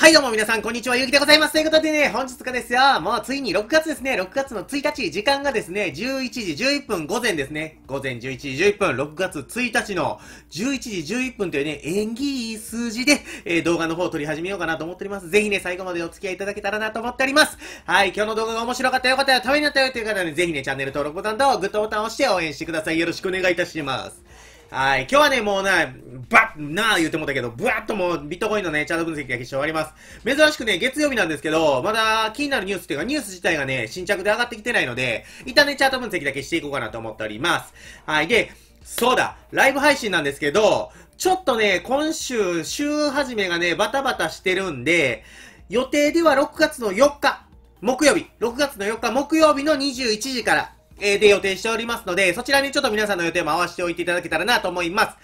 はいどうも皆さん、こんにちは、ゆうきでございます。ということでね、本日かですよ、もうついに6月ですね、6月の1日、時間がですね、11時11分午前ですね、午前11時11分、6月1日の11時11分というね、縁起いい数字で、えー、動画の方を撮り始めようかなと思っております。ぜひね、最後までお付き合いいただけたらなと思っております。はい、今日の動画が面白かったよ、かったよ、ためになったよという方はね、ぜひね、チャンネル登録ボタンとグッドボタンを押して応援してください。よろしくお願いいたします。はい。今日はね、もうな、ばっ、なあ言うてもたけど、ぶわっともうビットコインのね、チャート分析が決勝あります。珍しくね、月曜日なんですけど、まだ気になるニュースっていうか、ニュース自体がね、新着で上がってきてないので、一旦ね、チャート分析だけしていこうかなと思っております。はい。で、そうだ、ライブ配信なんですけど、ちょっとね、今週、週始めがね、バタバタしてるんで、予定では6月の4日、木曜日、6月の4日木曜日の21時から、えー、で予定しておりますので、そちらにちょっと皆さんの予定も合わせておいていただけたらなと思います。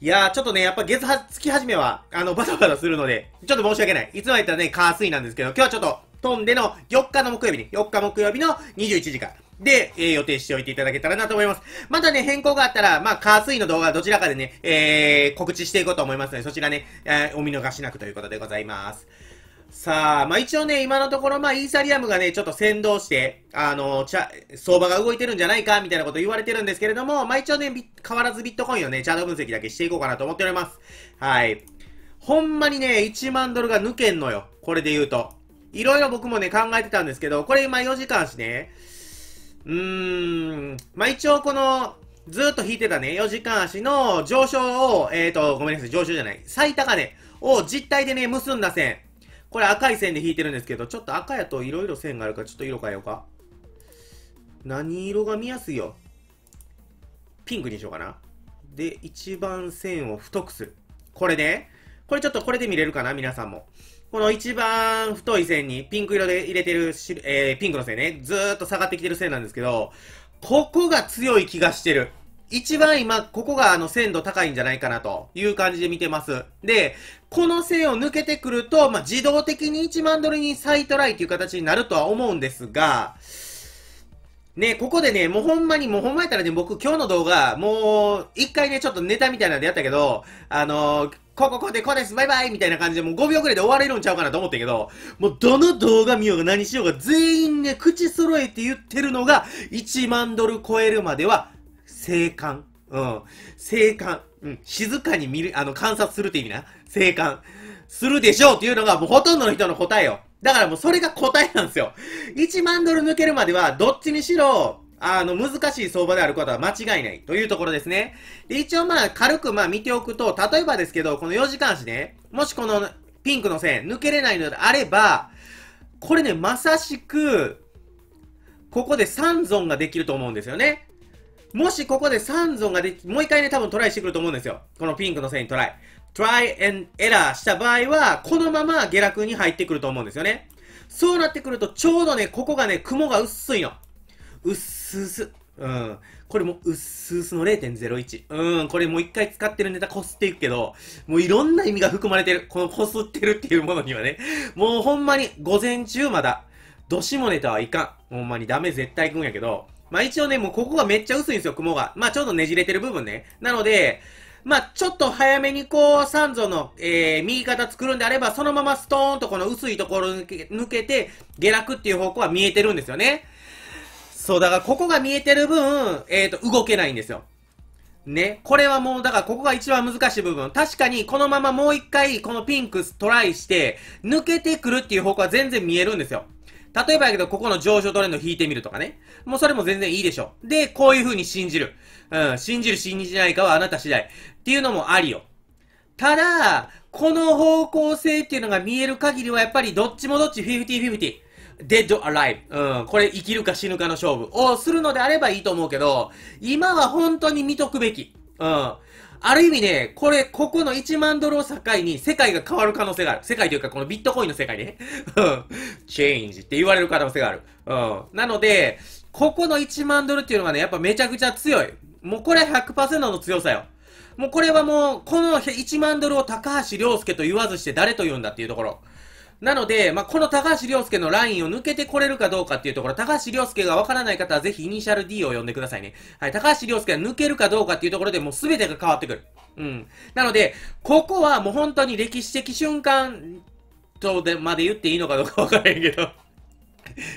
いやー、ちょっとね、やっぱ月月始めは、あの、バタバタするので、ちょっと申し訳ない。いつも言ったらね、火水なんですけど、今日はちょっと、飛んでの4日の木曜日に、4日木曜日の21時かで、えー、予定しておいていただけたらなと思います。またね、変更があったら、まあ、火水の動画はどちらかでね、えー、告知していこうと思いますので、そちらね、えー、お見逃しなくということでございます。さあ、まあ一応ね、今のところ、まあイーサリアムがね、ちょっと先導して、あの、ちゃ、相場が動いてるんじゃないか、みたいなこと言われてるんですけれども、まあ一応ね、変わらずビットコインをね、チャート分析だけしていこうかなと思っております。はい。ほんまにね、1万ドルが抜けんのよ。これで言うと。いろいろ僕もね、考えてたんですけど、これ今4時間しね、うーん、まあ一応この、ずっと引いてたね、4時間足の上昇を、えっ、ー、と、ごめんなさい、上昇じゃない、最高値を実体でね、結んだ線。これ赤い線で引いてるんですけど、ちょっと赤やと色々線があるから、ちょっと色変えようか。何色が見やすいよ。ピンクにしようかな。で、一番線を太くする。これね。これちょっとこれで見れるかな皆さんも。この一番太い線にピンク色で入れてるし、えー、ピンクの線ね、ずーっと下がってきてる線なんですけど、ここが強い気がしてる。一番今、ここがあの、鮮度高いんじゃないかなという感じで見てます。で、この線を抜けてくると、まあ、自動的に1万ドルに再トライという形になるとは思うんですが、ね、ここでね、もうほんまに、もうほんまやったらね、僕今日の動画、もう、一回ね、ちょっとネタみたいなんでやったけど、あのー、こここでこうです、バイバイみたいな感じで、もう5秒くらいで終われるんちゃうかなと思ったけど、もうどの動画見ようが何しようが、全員ね、口揃えて言ってるのが、1万ドル超えるまでは、静観。うん。静観。うん。静かに見る、あの、観察するって意味な。静観。するでしょうっていうのがもうほとんどの人の答えよ。だからもうそれが答えなんですよ。1万ドル抜けるまでは、どっちにしろ、あの、難しい相場であることは間違いないというところですね。で、一応まあ、軽くまあ見ておくと、例えばですけど、この4時間足ね、もしこのピンクの線抜けれないのであれば、これね、まさしく、ここで三尊ができると思うんですよね。もしここで3ンンができ、もう一回ね、多分トライしてくると思うんですよ。このピンクの線にトライ。トライエラーした場合は、このまま下落に入ってくると思うんですよね。そうなってくると、ちょうどね、ここがね、雲が薄いの。うっすうす。うん。これもうっすすの0.01。うん。これもう一回使ってるネタこすっていくけど、もういろんな意味が含まれてる。このこすってるっていうものにはね。もうほんまに午前中まだ、どしもネタはいかん。ほんまにダメ絶対いくんやけど、まあ一応ね、もうここがめっちゃ薄いんですよ、雲が。まあちょうどねじれてる部分ね。なので、まあちょっと早めにこう、三蔵の、えー、右肩作るんであれば、そのままストーンとこの薄いところ抜け抜けて、下落っていう方向は見えてるんですよね。そう、だからここが見えてる分、えっ、ー、と、動けないんですよ。ね。これはもう、だからここが一番難しい部分。確かに、このままもう一回、このピンクトライして、抜けてくるっていう方向は全然見えるんですよ。例えばやけど、ここの上昇トレンド引いてみるとかね。もうそれも全然いいでしょで、こういう風に信じる。うん、信じる信じないかはあなた次第。っていうのもありよ。ただ、この方向性っていうのが見える限りはやっぱりどっちもどっち50-50。dead or alive。うん。これ生きるか死ぬかの勝負をするのであればいいと思うけど、今は本当に見とくべき。うん。ある意味ね、これ、ここの1万ドルを境に世界が変わる可能性がある。世界というか、このビットコインの世界ね。チェンジって言われる可能性がある。うん。なので、ここの1万ドルっていうのがね、やっぱめちゃくちゃ強い。もうこれ100%の強さよ。もうこれはもう、この1万ドルを高橋良介と言わずして誰と言うんだっていうところ。なので、まあ、この高橋良介のラインを抜けてこれるかどうかっていうところ、高橋良介がわからない方はぜひイニシャル D を呼んでくださいね。はい、高橋良介が抜けるかどうかっていうところでもう全てが変わってくる。うん。なので、ここはもう本当に歴史的瞬間とでまで言っていいのかどうかわからへんけど。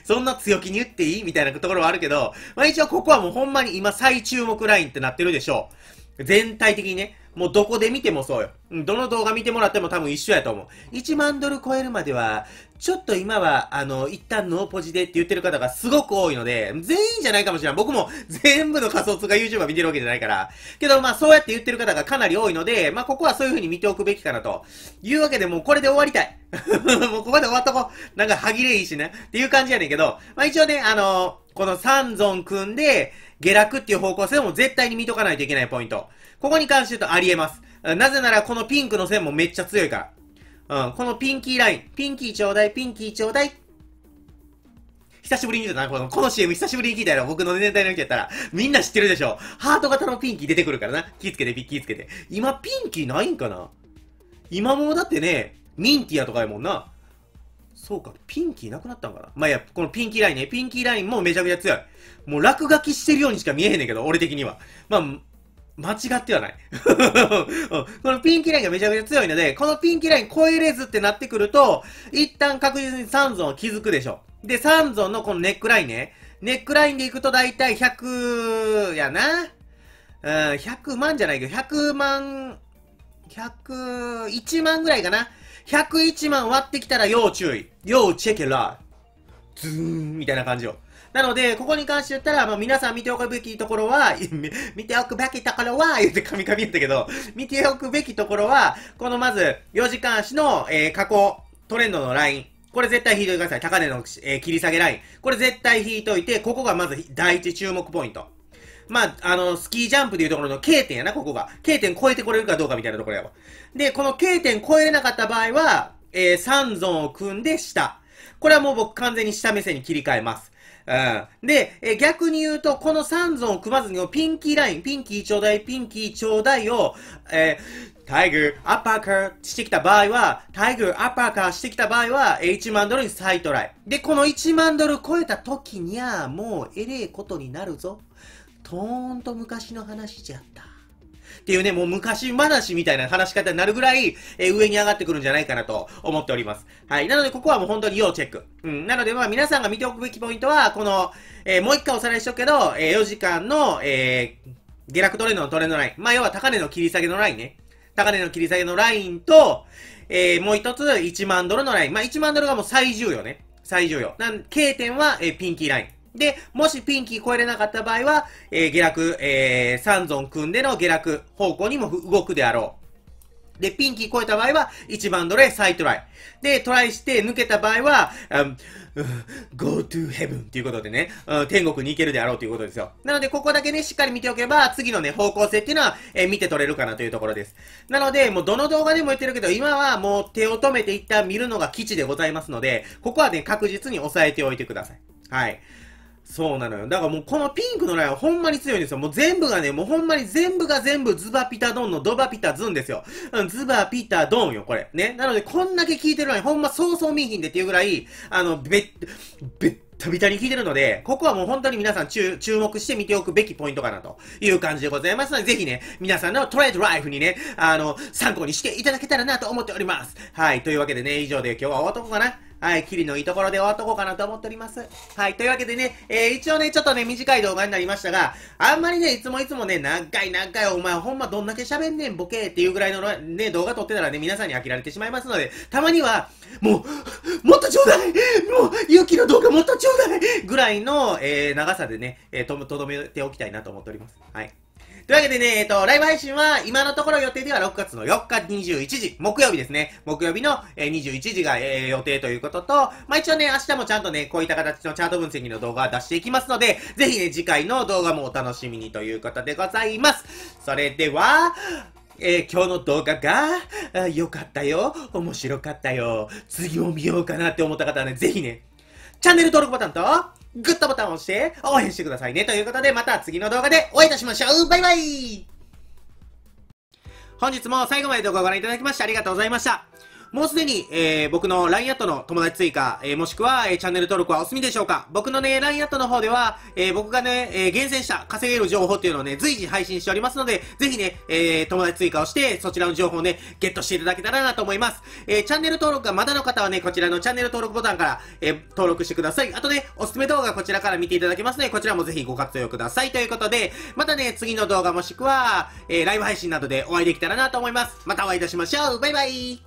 そんな強気に言っていいみたいなところはあるけど、まあ一応ここはもうほんまに今最注目ラインってなってるでしょう。全体的にね、もうどこで見てもそうよ。どの動画見てもらっても多分一緒やと思う。1万ドル超えるまでは、ちょっと今は、あの、一旦ノーポジでって言ってる方がすごく多いので、全員じゃないかもしれん。僕も全部の仮想通貨 YouTuber 見てるわけじゃないから。けど、まあそうやって言ってる方がかなり多いので、まあここはそういう風に見ておくべきかなと。いうわけでもうこれで終わりたい。もうここで終わっとこう。なんか歯切れいいしね。っていう感じやねんけど、まあ一応ね、あのーこの三尊組んで、下落っていう方向性も絶対に見とかないといけないポイント。ここに関して言うとあり得ます。なぜならこのピンクの線もめっちゃ強いから。うん、このピンキーライン。ピンキーちょうだい、ピンキーちょうだい。久しぶりに見てたな、この、この CM 久しぶりに聞いたよ。僕の年代の人やったら、みんな知ってるでしょ。ハート型のピンキー出てくるからな。気ぃつけて、気ぃつけて。今ピンキーないんかな今もだってね、ミンティアとかやもんな。そうか、ピンキーなくなったんかなまあ、いや、このピンキーラインね、ピンキーラインもめちゃくちゃ強い。もう落書きしてるようにしか見えへんねんけど、俺的には。まあ、間違ってはない このピンキーラインがめちゃくちゃ強いので、このピンキーライン超えれずってなってくると、一旦確実に3ゾンを築くでしょ。で、3ゾンのこのネックラインね。ネックラインで行くと大体100やな。うん、100万じゃないけど、100万、101 0万ぐらいかな。101万割ってきたら要注意。要チェケラー。ズーンみたいな感じよ。なので、ここに関して言ったら、まあ、皆さん見ておくべきところは、見ておくべきところは、言ってカミカミ言ったけど、見ておくべきところは、このまず、4時間足の、えー、加工、トレンドのライン。これ絶対引いていてください。高値の、えー、切り下げライン。これ絶対引いといて、ここがまず第一注目ポイント。まあ、あの、スキージャンプでいうところの K 点やな、ここが。K 点超えてこれるかどうかみたいなところやわ。で、この K 点超えれなかった場合は、えー、三尊を組んで下。これはもう僕完全に下目線に切り替えます。うん。で、え逆に言うと、この三尊を組まずに、ピンキーライン、ピンキーちょうだい、ピンキーちょうだいを、えー、タイグー、アッパーカーしてきた場合は、タイグー、アッパーカーしてきた場合は、1万ドルに再トライ。で、この1万ドル超えた時には、もうえれえことになるぞ。とんと昔の話じゃった。っていうね、もう昔話みたいな話し方になるぐらい、えー、上に上がってくるんじゃないかなと思っております。はい。なので、ここはもう本当に要チェック。うん。なので、まあ皆さんが見ておくべきポイントは、この、えー、もう一回おさらいしとくけど、えー、4時間の、え下落トレンドのトレンドライン。まあ、要は高値の切り下げのラインね。高値の切り下げのラインと、えもう一つ1万ドルのライン。まあ、1万ドルがもう最重要ね。最重要。なん、K 点は、えピンキーライン。で、もしピンキー超えれなかった場合は、えー、下落、えー、三尊組んでの下落方向にも動くであろう。で、ピンキー超えた場合は、1番ドレ再トライ。で、トライして抜けた場合は、うん、go to heaven ということでね、天国に行けるであろうということですよ。なので、ここだけね、しっかり見ておけば、次のね、方向性っていうのは、えー、見て取れるかなというところです。なので、もうどの動画でも言ってるけど、今はもう手を止めて一旦見るのが基地でございますので、ここはね、確実に押さえておいてください。はい。そうなのよ。だからもうこのピンクのラインはほんまに強いんですよ。もう全部がね、もうほんまに全部が全部ズバピタドンのドバピタズンですよ。うん、ズバピタドンよ、これ。ね。なので、こんだけ聞いてるのにほんまそうそう見えひんでっていうぐらい、あの、べっ、べったびたに聞いてるので、ここはもう本当に皆さん注目して見ておくべきポイントかなという感じでございますので、ぜひね、皆さんのトレードライフにね、あの、参考にしていただけたらなと思っております。はい。というわけでね、以上で今日は終わっとこうかな。はい、キリのいいところで終わっとこうかなと思っております。はい、というわけでね、えー、一応ね、ちょっとね、短い動画になりましたが、あんまりね、いつもいつもね、長い長い、お前ほんまどんだけ喋んねん、ボケーっていうぐらいのね、動画撮ってたらね、皆さんに飽きられてしまいますので、たまには、もう、もっとちょうだいもう、ゆきの動画もっとちょうだいぐらいの、えー、長さでね、えー、とどめておきたいなと思っております。はい。というわけでね、えっ、ー、と、ライブ配信は今のところ予定では6月の4日21時、木曜日ですね。木曜日の、えー、21時が、えー、予定ということと、まあ、一応ね、明日もちゃんとね、こういった形のチャート分析の動画を出していきますので、ぜひね、次回の動画もお楽しみにということでございます。それでは、えー、今日の動画が、良かったよ、面白かったよ、次を見ようかなって思った方はね、ぜひね、チャンネル登録ボタンと、グッドボタンを押して応援してくださいね。ということで、また次の動画でお会いいたしましょう。バイバイ本日も最後まで動画をご覧いただきましてありがとうございました。もうすでに、えー、僕の LINE アットの友達追加、えー、もしくは、えー、チャンネル登録はお済みでしょうか僕のね、LINE アットの方では、え僕がね、え厳選した稼げる情報っていうのをね、随時配信しておりますので、ぜひね、え友達追加をして、そちらの情報をね、ゲットしていただけたらなと思います。えチャンネル登録がまだの方はね、こちらのチャンネル登録ボタンから、え登録してください。あとね、おすすめ動画こちらから見ていただけますので、こちらもぜひご活用ください。ということで、またね、次の動画もしくは、えライブ配信などでお会いできたらなと思います。またお会いいたしましょう。バイバイ。